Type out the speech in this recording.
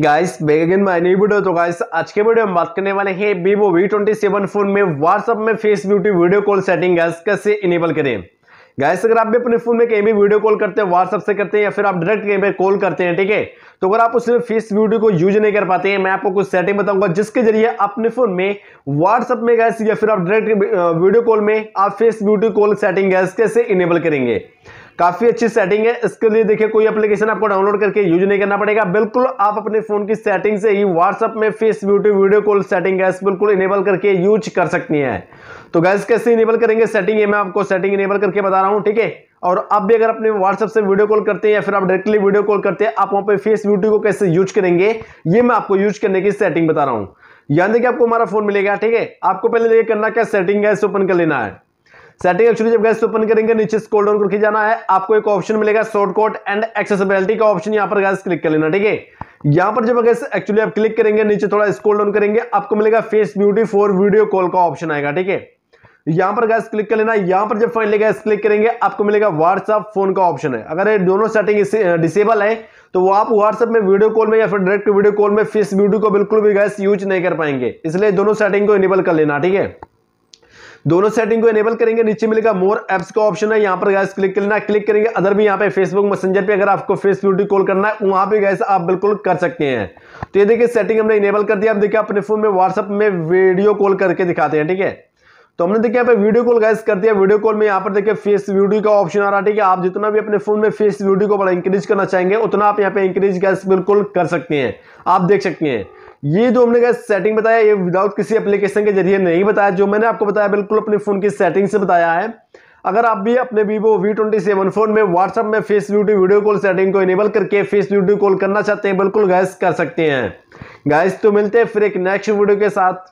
guys back my new video तो guys आज के वीडियो में बात करने वाले हैं Vivo V twenty seven phone में व्हाट्सअप में face beauty video call setting guys कैसे इनेबल करें गाइस अगर आप भी अपने फोन में कहीं भी वीडियो कॉल करते हैं व्हाट्सअप से करते हैं या फिर आप डायरेक्ट कहीं पर कॉल करते हैं ठीक है तो अगर आप उसमें फेस ब्यूटी को यूज नहीं कर पाते हैं मैं आपको कुछ सेटिंग बताऊंगा जिसके जरिए अपने फोन में व्हाट्सअप में गैस या फिर आप डायरेक्ट वीडियो कॉल में आप face beauty call setting guys कैसे इनेबल करेंगे काफ़ी अच्छी सेटिंग है इसके लिए देखिए कोई एप्लीकेशन आपको डाउनलोड करके यूज नहीं करना पड़ेगा बिल्कुल आप अपने फोन की सेटिंग से ही व्हाट्सअप में face beauty video call setting guys बिल्कुल इनेबल करके यूज कर सकती है तो गैस कैसे इनेबल करेंगे सेटिंग है मैं आपको सेटिंग इनेबल करके बता रहा हूँ ठीक है और आप भी अगर अपने व्हाट्सएप से वीडियो कॉल करते हैं या फिर आप डायरेक्टली वीडियो कॉल करते हैं आप वहां पर फेस ब्यूटी को कैसे यूज करेंगे ये मैं आपको यूज करने की सेटिंग बता रहा हूँ यानी कि आपको हमारा फोन मिलेगा ठीक है आपको पहले ये करना क्या सेटिंग है इसे ओपन कर लेना है सेटिंग एक्चुअली जब गैस ओपन तो करेंगे नीचे स्कोल डाउन करके जाना है आपको एक ऑप्शन मिलेगा शॉर्टकट एंड एक्सेसिबिलिटी का ऑप्शन यहाँ पर गैस क्लिक कर लेना ठीक है यहाँ पर जब गैस एक्चुअली आप क्लिक करेंगे नीचे थोड़ा स्कोल डाउन करेंगे आपको मिलेगा face beauty for video call का ऑप्शन आएगा ठीक है यहां पर गैस क्लिक कर लेना यहां पर जब फाइनली गैस क्लिक करेंगे आपको मिलेगा व्हाट्सअप फोन का ऑप्शन है अगर ये दोनों सेटिंग डिसेबल है तो वो आप व्हाट्सएप में वीडियो कॉल में या फिर डायरेक्ट वीडियो कॉल में फेस ब्यूटी को बिल्कुल भी गैस यूज नहीं कर पाएंगे इसलिए दोनों सेटिंग को इनेबल कर लेना ठीक है दोनों सेटिंग को एनेबल करेंगे नीचे मिलेगा मोर एप्स का ऑप्शन है यहाँ पर गैस क्लिक करना क्लिक करेंगे अदर भी यहाँ पे फेसबुक मैसेंजर पे अगर आपको फेस ब्यूटी कॉल करना है वहां पे गैस आप बिल्कुल कर सकते हैं तो ये देखिए सेटिंग हमने इनेबल कर दिया आप देखिए अपने फोन में व्हाट्सअप में वीडियो कॉल करके दिखाते हैं ठीक है तो हमने देखिए यहाँ पे वीडियो कॉल गैस कर दिया वीडियो कॉल में यहाँ पर देखिए फेस वीडियो का ऑप्शन आ रहा है ठीक है आप जितना भी अपने फोन में फेस वीडियो को बड़ा इंक्रीज करना चाहेंगे उतना आप यहाँ पे इंक्रीज गैस बिल्कुल कर सकते हैं आप देख सकते हैं ये जो हमने गैस सेटिंग बताया ये विदाउट किसी एप्लीकेशन के जरिए नहीं बताया जो मैंने आपको बताया बिल्कुल अपने फोन की सेटिंग से बताया है अगर आप भी अपने Vivo V twenty seven phone में व्हाट्सअप में face beauty video call setting को इनेबल करके फेस ब्यूटी कॉल करना चाहते हैं बिल्कुल गैस कर सकते हैं गैस तो मिलते हैं फिर एक नेक्स्ट वीडियो के साथ